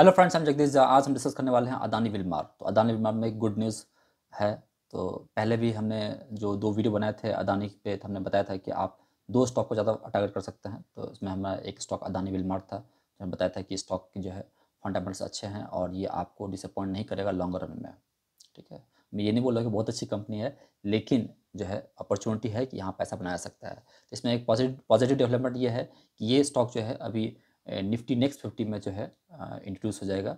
hello friends हम जगदीश झा आज हम डिस्कस करने वाले हैं अदानी विलमार तो अदानी विलमार में एक गुड न्यूज़ है तो पहले भी हमने जो दो वीडियो बनाए थे अदानी पे तो हमने बताया था कि आप दो स्टॉक को ज़्यादा टारगेट कर सकते हैं तो इसमें हमारा एक स्टॉक अदानी विलमार था जो तो हमें बताया था कि स्टॉक की जो है फंडामेंट्स अच्छे हैं और ये आपको डिसअपॉइंट नहीं करेगा लॉन्ग रन में ठीक है मैं ये नहीं बोल रहा कि बहुत अच्छी कंपनी है लेकिन जो है अपॉर्चुनिटी है कि यहाँ पैसा बनाया सकता है तो इसमें एक पॉजिटिव पॉजिटिव डेवलपमेंट ये है कि ये स्टॉक जो है अभी निफ्टी नेक्स्ट फिफ्टी में जो है इंट्रोड्यूस हो जाएगा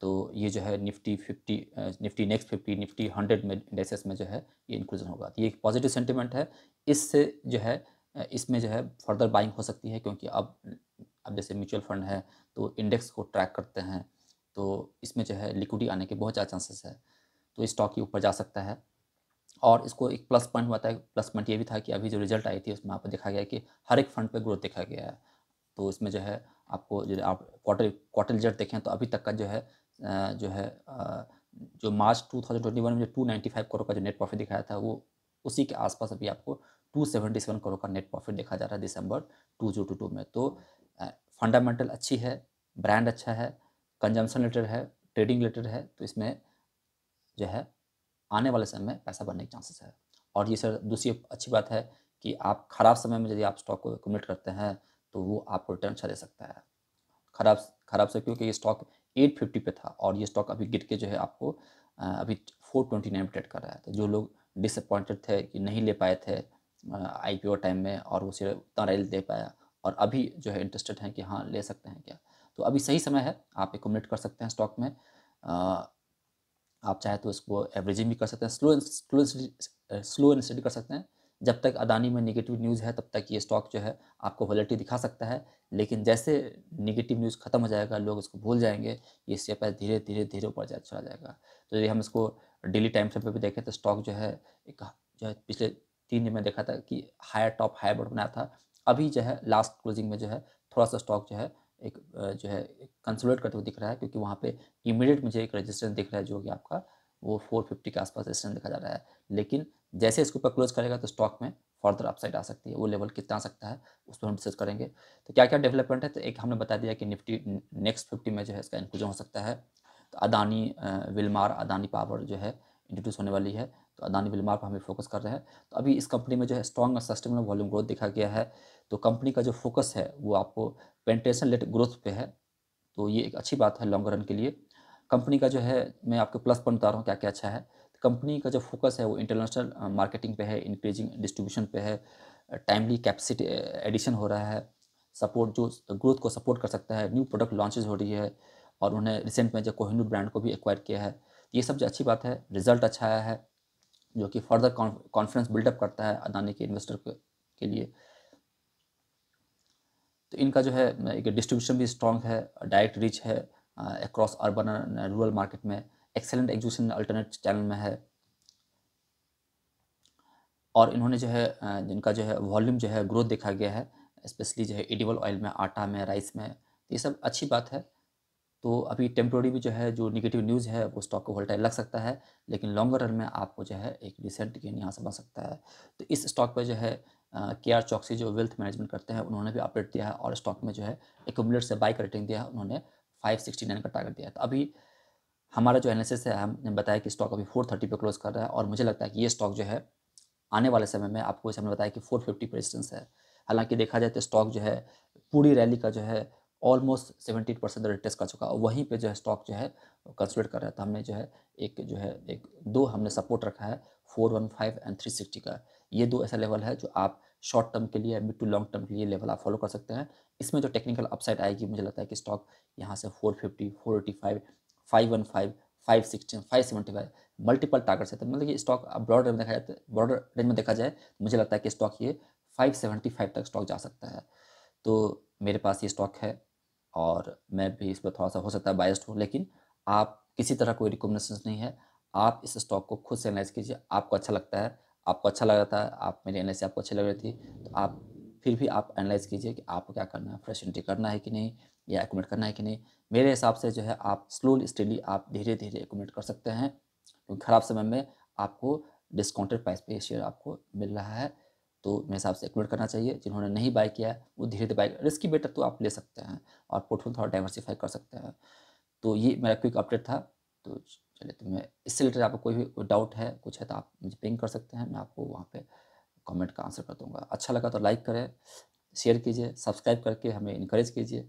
तो ये जो है Nifty fifty Nifty next fifty Nifty hundred में इंडेक्सेस में जो है ये इंक्लूजन होगा तो ये एक पॉजिटिव सेंटिमेंट है इससे जो है इसमें जो है फर्दर बाइंग हो सकती है क्योंकि अब अब जैसे म्यूचुअल फंड है तो इंडेक्स को ट्रैक करते हैं तो इसमें जो है लिक्विडी आने के बहुत ज़्यादा चांसेस है तो स्टॉक के ऊपर जा सकता है और इसको एक प्लस पॉइंट हुआ था प्लस पॉइंट ये भी था कि अभी जो रिजल्ट आई थी उसमें आपको देखा गया कि हर एक फंड पर ग्रोथ देखा गया है तो इसमें जो है आपको जो आप क्वार्टर क्वार्टर रिजल्ट देखें तो अभी तक का जो है जो है जो मार्च 2021 में जो 295 करोड़ का जो नेट प्रॉफिट दिखाया था वो उसी के आसपास अभी आपको 277 करोड़ का नेट प्रॉफिट देखा जा रहा है दिसंबर 2022 में तो फंडामेंटल अच्छी है ब्रांड अच्छा है कंजम्पशन रिलेटेड है ट्रेडिंग रिलेटेड है तो इसमें जो है आने वाले समय में पैसा बनने के चांसेस है और ये सर दूसरी अच्छी बात है कि आप ख़राब समय में यदि आप स्टॉक को एकोमेट करते हैं तो वो आपको रिटर्न अच्छा दे सकता है खराब खराब से क्योंकि ये स्टॉक 850 पे था और ये स्टॉक अभी गिर के जो है आपको अभी 429 नाइन ट्रेड कर रहा है तो जो लोग डिसअपॉइंटेड थे कि नहीं ले पाए थे आई टाइम में और वो सिर्फ उतना रैली दे पाया और अभी जो है इंटरेस्टेड हैं कि हाँ ले सकते हैं क्या तो अभी सही समय है आप एकोमलेट कर सकते हैं स्टॉक में आप चाहे तो इसको एवरेजिंग भी कर सकते हैं slow slow slow and study कर सकते हैं जब तक अदानी में निगेटिव न्यूज़ है तब तक ये स्टॉक जो है आपको वॉलिटी दिखा सकता है लेकिन जैसे निगेटिव न्यूज़ खत्म हो जाएगा लोग इसको भूल जाएंगे ये शेयर प्राइस धीरे धीरे धीरे ऊपर जा चला जाएगा तो यदि हम इसको डेली टाइम फ्रेम पर भी देखें तो स्टॉक जो है एक जो है पिछले तीन दिन में देखा था कि हायर टॉप हायर बोर्ड बनाया था अभी जो है लास्ट क्लोजिंग में जो है थोड़ा सा स्टॉक जो है एक जो है कंसोलेट करते हुए दिख रहा है क्योंकि वहाँ पे इमीडिएट मुझे एक रेजिस्टेंस दिख रहा है जो कि आपका वो 450 के आसपास रेजिस्टेंस देखा जा रहा है लेकिन जैसे इसके ऊपर क्लोज करेगा तो स्टॉक में फर्दर अपसाइड आ सकती है वो लेवल कितना आ सकता है उस पर हम डिस्कस करेंगे तो क्या क्या डेवलपमेंट है तो एक हमने बता दिया कि निफ्टी नेक्स्ट फिफ्टी में जो है इसका इंक्लूजन हो सकता है तो अदानी विलमार अदानी पावर जो है इंट्रोड्यूस होने वाली है तो अदानी विलमार पर हमें फोकस कर रहे हैं तो अभी इस कंपनी में जो है स्ट्रॉन्ग और सस्टेनेबल वॉल्यूम ग्रोथ देखा गया है तो कंपनी का जो फोकस है वो आपको पेंटेशन लेट ग्रोथ पे है तो ये एक अच्छी बात है लॉन्ग रन के लिए कंपनी का जो है मैं आपको प्लस पॉइंट बता रहा हूँ क्या क्या अच्छा है कंपनी का जो फोकस है वो इंटरनेशनल मार्केटिंग पे है इंक्रीजिंग डिस्ट्रीब्यूशन पे है टाइमली कैपेसिटी एडिशन हो रहा है सपोर्ट जो ग्रोथ को सपोर्ट कर सकता है न्यू प्रोडक्ट लॉन्चेज हो रही है और उन्हें रिसेंट में जो कोहिनूर ब्रांड को भी एक्वायर किया है तो ये सब जो अच्छी बात है रिजल्ट अच्छा आया है जो कि फर्दर कॉन्फिडेंस बिल्डअप करता है अदानी के इन्वेस्टर के लिए तो इनका जो है एक डिस्ट्रीब्यूशन भी स्ट्रॉन्ग है डायरेक्ट रीच है across urban and rural market में एक्सेलेंट एग्जीक्यूशन अल्टरनेट चैनल में है और इन्होंने जो है जिनका जो है वॉल्यूम जो है ग्रोथ देखा गया है स्पेशली जो है एडिबल ऑयल में आटा में राइस में तो ये सब अच्छी बात है तो अभी टेम्प्रोरी भी जो है जो निगेटिव न्यूज़ है वो स्टॉक को होल्टाइल लग सकता है लेकिन लॉन्गर रन में आपको जो है एक रिसेंट गेन यहाँ से बन सकता है तो इस स्टॉक पर जो है के आर चौकसी जो वेल्थ मैनेजमेंट करते हैं उन्होंने भी अपडेट दिया है और स्टॉक में जो है एकोमुलेट से बाई का रेटिंग दिया है उन्होंने फाइव सिक्सटी नाइन का टारगेट दिया है तो अभी हमारा जो एनालिसिस है हमने बताया कि स्टॉक अभी फोर थर्टी पर क्लोज कर रहा है और मुझे लगता है कि ये स्टॉक जो है आने वाले समय में आपको हमने बताया कि फोर फिफ्टी रेजिस्टेंस है हालांकि देखा जाए तो स्टॉक जो है पूरी रैली का जो है ऑलमोस्ट सेवेंटी परसेंट रिटेस कर चुका और वहीं पे जो है स्टॉक जो है कंसल्ट कर रहा था तो हमने जो है एक जो है एक दो हमने सपोर्ट रखा है four one five and three sixty का ये दो ऐसा लेवल है जो आप शॉर्ट टर्म के लिए मिड टू लॉन्ग टर्म के लिए लेवल आप फॉलो कर सकते हैं इसमें जो टेक्निकल अपसाइड आएगी मुझे लगता है कि स्टॉक यहाँ से four fifty four eighty five five one five five sixteen five seventy five multiple targets है तो मतलब कि स्टॉक ब्रॉड रेंज में देखा जाए ब्रॉड तो, रेंज में देखा जाए तो मुझे लगता है कि स्टॉक ये फाइव सेवेंटी फाइव तक स्टॉक जा सकता है तो मेरे पास ये स्टॉक है और मैं भी इस पर थोड़ा सा हो सकता है बायस्ड हूँ लेकिन आप किसी तरह कोई रिकमेंडेशन नहीं है आप इस स्टॉक को खुद से एनालाइज कीजिए आपको अच्छा लगता है आपको अच्छा लग रहा था आप मेरी एनालिस आपको अच्छी लग रही थी तो आप फिर भी आप एनालाइज कीजिए कि आपको क्या करना है फ्रेश एंट्री करना है कि नहीं या एकोमेट करना है कि नहीं मेरे हिसाब से जो है आप स्लोली स्टेडली आप धीरे धीरे एकोमेट कर सकते हैं क्योंकि खराब समय में आपको डिस्काउंटेड प्राइस पे शेयर आपको मिल रहा है तो मेरे हिसाब से एकोमेट करना चाहिए जिन्होंने नहीं बाई किया है वो धीरे धीरे बाई रिस्की बेटर तो आप ले सकते हैं और पोर्टफोलियो थोड़ा डाइवर्सिफाई कर सकते हैं तो ये मेरा क्विक अपडेट था तो चलिए तो मैं इससे रिलेटेड आपको कोई भी डाउट है कुछ है तो आप मुझे पिंग कर सकते हैं मैं आपको वहाँ पर कमेंट का आंसर कर दूँगा अच्छा लगा तो लाइक करें शेयर कीजिए सब्सक्राइब करके हमें इनक्रेज कीजिए